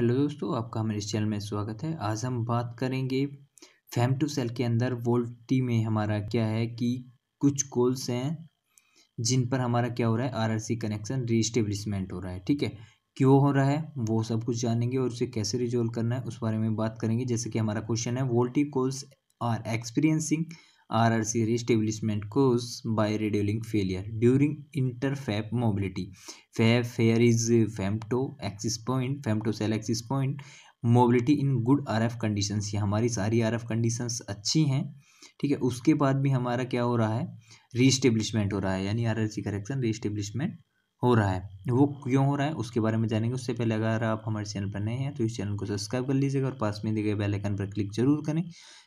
Hello दोस्तों आपका हमारे इस चैनल में स्वागत है आज हम बात करेंगे फैम टू सेल के अंदर वोल्टी में हमारा क्या है कि कुछ कोल्स हैं जिन पर हमारा क्या हो रहा है आरआरसी कनेक्शन रीस्टेब्लिशमेंट हो रहा है ठीक है क्यों हो रहा है वो सब कुछ जानेंगे और उसे कैसे रिजोल्व करना है उस बारे में बात करेंगे जैसे कि हमारा क्वेश्चन है VoLTE calls are experiencing R R C reestablishment cause by radio link failure during inter FAP mobility FAP fair is femto access point femto cell access point mobility in good R F condition ये हमारी सारी are F condition अच्छी हैं ठीक है उसके बाद भी हमारा क्या हो रहा है रीस्टेब्लिशमेंट हो रहा है यानी R R C correction reestablishment हो रहा है वो क्यों हो रहा है उसके बारे में जानेंगे उससे पहले अगर आप हमारे चैनल पर नए हैं तो इस चैनल को सब्सक्राइब कर लीजिएगा और पास में दिए गए बेल आइकन पर क्लिक जरूर करें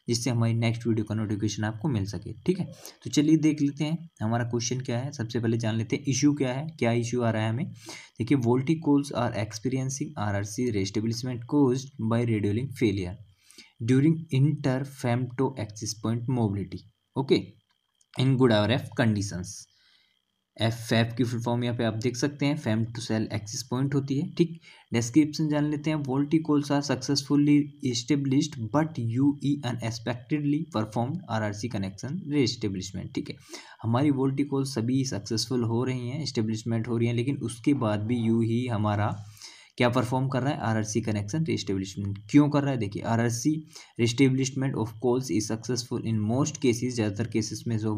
जिससे हमारी नेक्स्ट वीडियो का नोटिफिकेशन आपको मिल सके ठीक है तो चलिए देख लेते हैं हमारा क्वेश्चन क्या है सबसे पहले जान लेते हैं इशू क्या है क्या इशू आ रहा है हमें देखिए VoLTE calls are experiencing R R C reestablishment cause by radio link failure during inter femto access point mobility okay in good our F conditions F FAP की फुल फॉर्म यहाँ पे आप देख सकते हैं femto cell access point होती है ठीक डिस्क्रिप्शन जान लेते हैं VoLTE calls are successfully establish but U E unexpectedly perform R R C connection reestablishment ठीक है हमारी वोल्टी सभी सक्सेसफुल हो रही हैं इस्टेब्लिशमेंट हो रही हैं लेकिन उसके बाद भी यू ही e हमारा क्या परफॉर्म कर रहा है आरआरसी कनेक्शन रिस्टेब्लिशमेंट क्यों कर रहा है देखिए RRC reestablishment of calls is successful in most cases ज़्यादातर केसेस में जो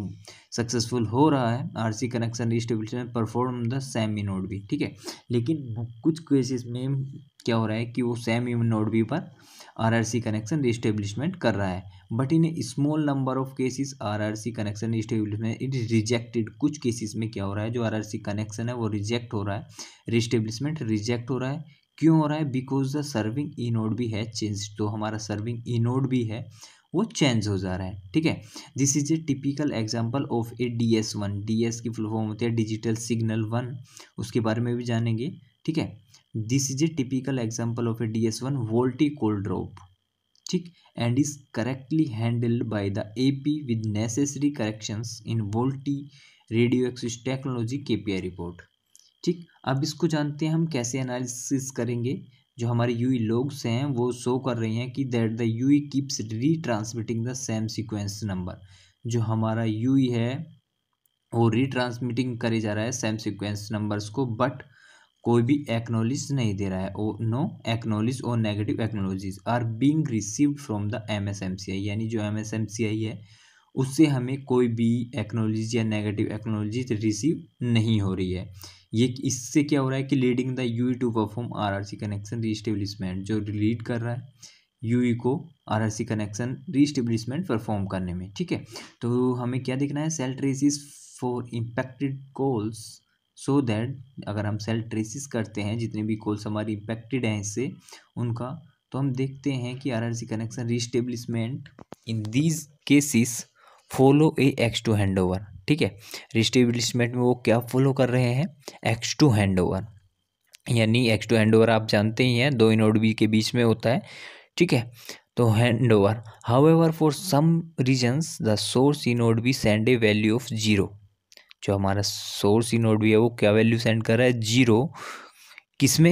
सक्सेसफुल हो रहा है RC connection reestablishment perform the semi node भी ठीक है लेकिन कुछ केसेस में क्या हो रहा है कि वो सेमी नोड भी पर सी कनेक्शन रिस्टेब्लिशमेंट कर रहा है but in small number of cases RRC connection reestablishment it is rejected कुछ केसेस में क्या हो रहा है जो आरआरसी कनेक्शन है वो रिजेक्ट हो रहा है रिस्टेब्लिशमेंट रिजेक्ट हो रहा है क्यों हो रहा है because the serving E node भी है चेंज तो हमारा सर्विंग ई नोड भी है वो चेंज हो जा रहा है ठीक है this is a typical example of a D S one D S की फुल फॉर्म होती है डिजिटल सिग्नल वन उसके बारे में भी जानेंगे ठीक है this is a typical example of a D S one VoLTE call drop ठीक and is correctly handled by the AP with necessary corrections in VoLTE radio access technology के report ठीक अब इसको जानते हैं हम कैसे एनालिसिस करेंगे जो हमारे यू लोग्स e हैं वो शो कर रही हैं कि that the U keeps retransmitting the same sequence number जो हमारा यू e है वो रीट्रांसमिटिंग करे जा रहा है सेम सीक्वेंस नंबर्स को बट कोई भी एक्नोलिज नहीं दे रहा है ओ नो एक्नोलिज और negative acknowledgements are being receive from the M S M C I यानी जो M S M C I है उससे हमें कोई भी एक्नोलॉजीज या नेगेटिव एक्नोलॉजीज रिसीव नहीं हो रही है ये इससे क्या हो रहा है कि leading the U to perform R R C connection reestablishment जो लीड कर रहा है यू ई e को R R C connection reestablishment perform करने में ठीक है तो हमें क्या देखना है cell traces for impacted calls so so that अगर हम सेल ट्रेसिस करते हैं जितने भी कॉल्स हमारे इम्पेक्टेड हैं इससे उनका तो हम देखते हैं कि RRC connection reestablishment in these cases follow a X two hand over ठीक है रिस्टेब्लिशमेंट में वो क्या फॉलो कर रहे हैं एक्स टू हैंड ओवर यानी एक्स टू हैंड ओवर आप जानते ही हैं दो इनोड बी के बीच में होता है ठीक है तो hand over however for some reasons the source eNode B send a value of zero जो हमारा सोर्स ई नोड भी है वो क्या वैल्यू सेंड कर रहा है जीरो किस में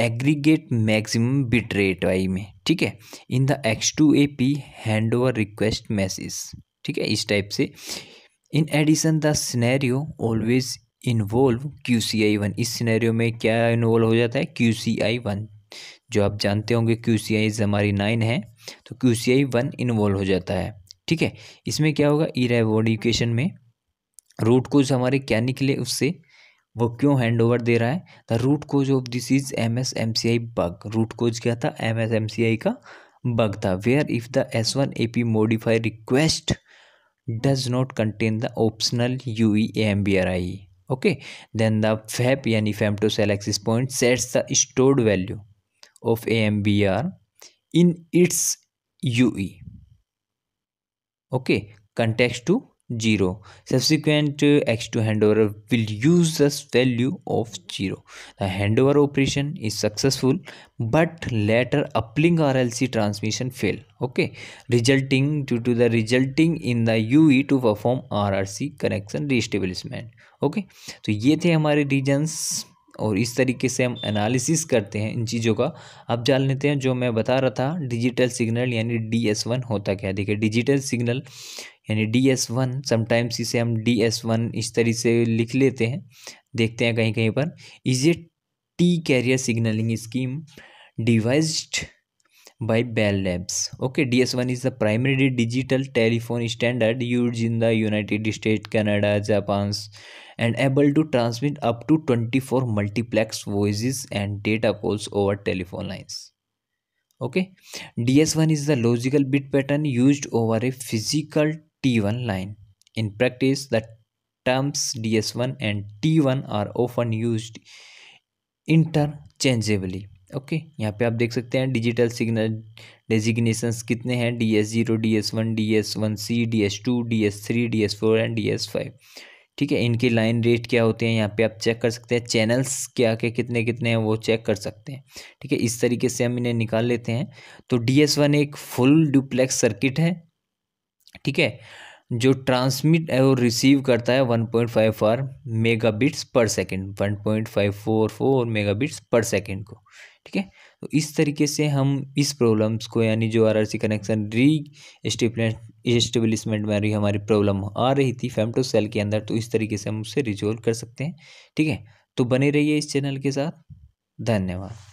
aggregate maximum bit rate Y में ठीक है in the X two A P hand over request message ठीक है इस टाइप से in addition the scenario always involve Q C I one इस सिनेरियो में क्या इन्वॉल्व हो जाता है क्यू सी आई वन जो आप जानते होंगे क्यू सी आई हमारी नाइन है तो Q C I one involve हो जाता है ठीक है इसमें क्या होगा ई रेवोडिकेशन में रूट कोज हमारे क्या निकले उससे वो क्यों हैंड ओवर दे रहा है the root cause of this is M S M C I bug root cause क्या था M S M C I का बग था where if the S one A P modify request does not contain the optional U E M B R I okay then the FAP यानी femto cell access point sets the stored value of A M B R in its you E okay context to zero subsequent X two hand over will use the value of zero hand over operation is successful but later uplink R L C transmission fail okay resulting due to the resulting in the U E to perform R R C connection reestablishment okay तो ये थे हमारे regions और इस तरीके से हम analysis करते हैं इन चीज़ों का अब जान लेते हैं जो मैं बता रहा था डिजिटल सिग्नल यानी डी एस वन होता क्या देखिए डिजिटल सिग्नल यानी डी एस वन समटाइम्स इसे हम डी एस वन इस तरह से लिख लेते हैं देखते हैं कहीं कहीं पर is a T carrier signalling scheme devise by Bell Labs okay D S one is the primary digital telephone standard use in the United State Canada Japan and able to transmit up to twenty four multiplex voice and data calls over telephone lines okay D S one is the logical bit pattern use over a physical T1 line. In practice, the terms DS1 and T1 are often used interchangeably. Okay okay, यहाँ पे आप देख सकते हैं digital signal designations कितने हैं D S zero D S one D S one C D S two D S three D S four and D S five ठीक है इनके लाइन रेट क्या होते हैं यहाँ पे आप चेक कर सकते हैं चैनल्स क्या के कितने कितने हैं वो चेक कर सकते हैं ठीक है इस तरीके से हम इन्हें निकाल लेते हैं तो डी एस वन एक फुल डुप्लेक्स सर्किट है ठीक है जो ट्रांसमिट और रिसीव करता है one point five four mega bits per second one point five four four mega bits per second को ठीक है तो इस तरीके से हम इस प्रॉब्लम्स को यानी जो आरआरसी कनेक्शन री एस्टेब्लिशमेंट में रही हमारी प्रॉब्लम आ रही थी फेमटो सेल के अंदर तो इस तरीके से हम उसे रिजोल्व कर सकते हैं ठीक है तो बने रहिए इस चैनल के साथ धन्यवाद